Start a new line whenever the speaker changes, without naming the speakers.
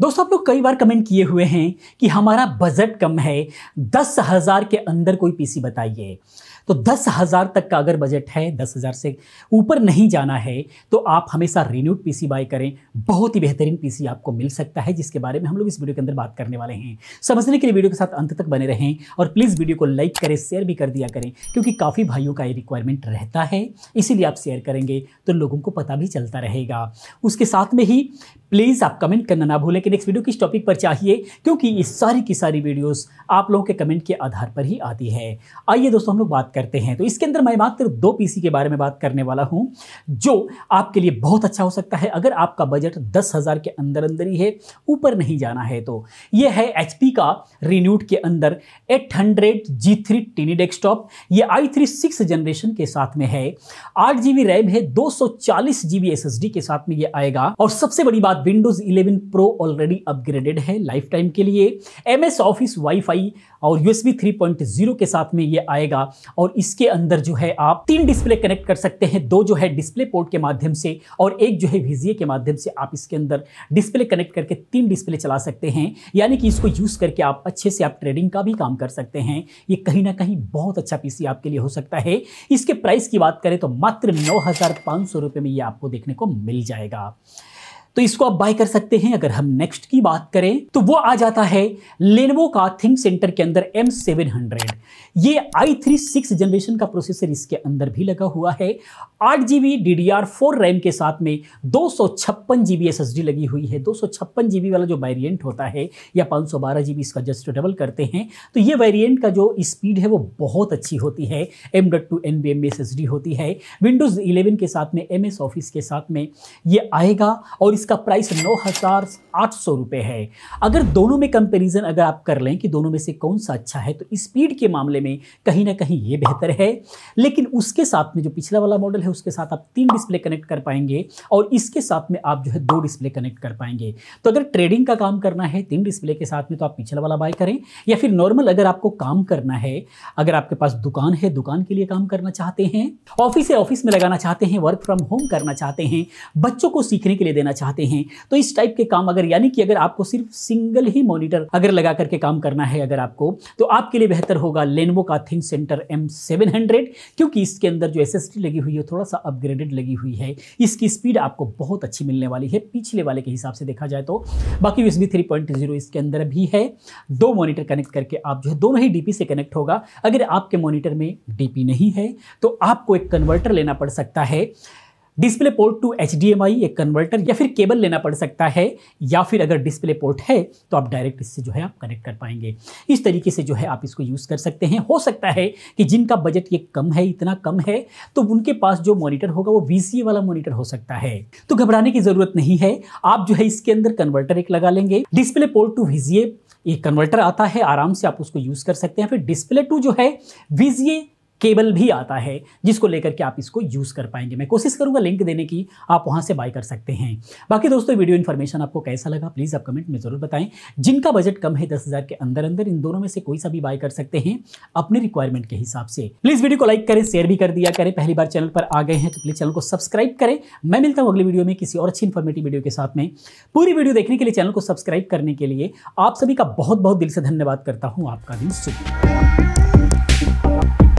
दोस्तों आप लोग कई बार कमेंट किए हुए हैं कि हमारा बजट कम है दस हज़ार के अंदर कोई पीसी बताइए तो दस हज़ार तक का अगर बजट है दस हज़ार से ऊपर नहीं जाना है तो आप हमेशा रिन्यूड पीसी बाय करें बहुत ही बेहतरीन पीसी आपको मिल सकता है जिसके बारे में हम लोग इस वीडियो के अंदर बात करने वाले हैं समझने के लिए वीडियो के साथ अंत तक बने रहें और प्लीज़ वीडियो को लाइक करें शेयर भी कर दिया करें क्योंकि काफ़ी भाइयों का ये रिक्वायरमेंट रहता है इसीलिए आप शेयर करेंगे तो लोगों को पता भी चलता रहेगा उसके साथ में ही प्लीज़ आप कमेंट करना ना भूलें कि नेक्स्ट वीडियो किस टॉपिक पर चाहिए क्योंकि ये सारी की सारी वीडियोस आप लोगों के कमेंट के आधार पर ही आती है आइए दोस्तों हम लोग बात करते हैं तो इसके अंदर मैं मात्र दो पीसी के बारे में बात करने वाला हूं जो आपके लिए बहुत अच्छा हो सकता है अगर आपका बजट दस हज़ार के अंदर अंदर ही है ऊपर नहीं जाना है तो ये है एच का रिन्यूट के अंदर eight hundred G three tiny desktop ये आई थ्री सिक्स जनरेशन के साथ में है आठ जी बी रैम है दो सौ चालीस G B S S D के साथ में ये आएगा और सबसे बड़ी बात Windows eleven Pro already upgraded है लाइफ टाइम के लिए M S Office wifi और यूएसबी थ्री पॉइंट जीरो के साथ में ये आएगा और और इसके अंदर जो है आप तीन डिस्प्ले कनेक्ट कर सकते हैं दो जो है डिस्प्ले पोर्ट के माध्यम से और एक जो है वीजीए के माध्यम से आप इसके अंदर डिस्प्ले कनेक्ट करके तीन डिस्प्ले चला सकते हैं यानी कि इसको यूज़ करके आप अच्छे से आप ट्रेडिंग का भी काम कर सकते हैं ये कहीं ना कहीं बहुत अच्छा पीसी आपके लिए हो सकता है इसके प्राइस की बात करें तो मात्र नौ में ये आपको देखने को मिल जाएगा तो इसको आप बाय कर सकते हैं अगर हम नेक्स्ट की बात करें तो वो आ जाता है लेनवो का थिंक सेंटर के अंदर एम सेवन हंड्रेड ये आई थ्री सिक्स जनरेशन का प्रोसेसर इसके अंदर भी लगा हुआ है आठ G B D D R four RAM के साथ में दो सौ छप्पन G B S S D लगी हुई है दो सौ छप्पन जी बी वाला जो वेरिएंट होता है या पाँच सौ बारह जी बी इसका जस्ट डबल करते हैं तो ये वेरिएंट का जो स्पीड है वो बहुत अच्छी होती है M dot two N V M S S D होती है विंडोज़ इलेवन के साथ में एम एस ऑफिस के साथ में ये आएगा और इस इसका प्राइस नौ हज़ार आठ सौ रुपये है अगर दोनों में कंपैरिजन अगर आप कर लें कि दोनों में से कौन सा अच्छा है तो स्पीड के मामले में कहीं ना कहीं ये बेहतर है लेकिन उसके साथ में जो पिछला वाला मॉडल है उसके साथ आप तीन डिस्प्ले कनेक्ट कर पाएंगे और इसके साथ में आप जो है दो डिस्प्ले कनेक्ट कर पाएंगे तो अगर ट्रेडिंग का काम करना है तीन डिस्प्ले के साथ में तो आप पिछला वाला बाय करें या फिर नॉर्मल अगर आपको काम करना है अगर आपके पास दुकान है दुकान के लिए काम करना चाहते हैं ऑफिस है ऑफिस में लगाना चाहते हैं वर्क फ्रॉम होम करना चाहते हैं बच्चों को सीखने के लिए देना चाहते चाहते हैं तो इस टाइप के काम अगर यानी कि अगर आपको सिर्फ सिंगल ही मॉनिटर अगर लगा करके काम करना है अगर आपको तो आपके लिए बेहतर होगा लेनवो का थिंक सेंटर एम क्योंकि इसके अंदर जो एस लगी हुई है थोड़ा सा अपग्रेडेड लगी हुई है इसकी स्पीड आपको बहुत अच्छी मिलने वाली है पिछले वाले के हिसाब से देखा जाए तो बाकी यू थ्री पॉइंट जीरो इसके अंदर भी है दो मॉनिटर कनेक्ट करके आप जो है दोनों ही डीपी से कनेक्ट होगा अगर आपके मॉनिटर में डीपी नहीं है तो आपको एक कन्वर्टर लेना पड़ सकता है डिस्प्ले पोर्ट टू एच एक कन्वर्टर या फिर केबल लेना पड़ सकता है या फिर अगर डिस्प्ले पोर्ट है तो आप डायरेक्ट इससे जो है आप कनेक्ट कर पाएंगे इस तरीके से जो है आप इसको यूज़ कर सकते हैं हो सकता है कि जिनका बजट ये कम है इतना कम है तो उनके पास जो मॉनिटर होगा वो वी वाला मॉनिटर हो सकता है तो घबराने की ज़रूरत नहीं है आप जो है इसके अंदर कन्वर्टर एक लगा लेंगे डिस्प्ले पोर्ट टू वी ये कन्वर्टर आता है आराम से आप उसको यूज़ कर सकते हैं फिर डिस्प्ले टू जो है वी केबल भी आता है जिसको लेकर के आप इसको यूज़ कर पाएंगे मैं कोशिश करूंगा लिंक देने की आप वहां से बाय कर सकते हैं बाकी दोस्तों वीडियो इन्फॉर्मेशन आपको कैसा लगा प्लीज़ आप कमेंट में ज़रूर बताएं जिनका बजट कम है दस हज़ार के अंदर अंदर इन दोनों में से कोई सा भी बाय कर सकते हैं अपने रिक्वायरमेंट के हिसाब से प्लीज़ वीडियो को लाइक करें शेयर भी कर दिया करें पहली बार चैनल पर आ गए हैं तो प्लीज़ चैनल को सब्सक्राइब करें मैं मिलता हूँ अगली वीडियो में किसी और अच्छी इन्फॉर्मेटिव वीडियो के साथ में पूरी वीडियो देखने के लिए चैनल को सब्सक्राइब करने के लिए आप सभी का बहुत बहुत दिल से धन्यवाद करता हूँ आपका दिन शुक्रिया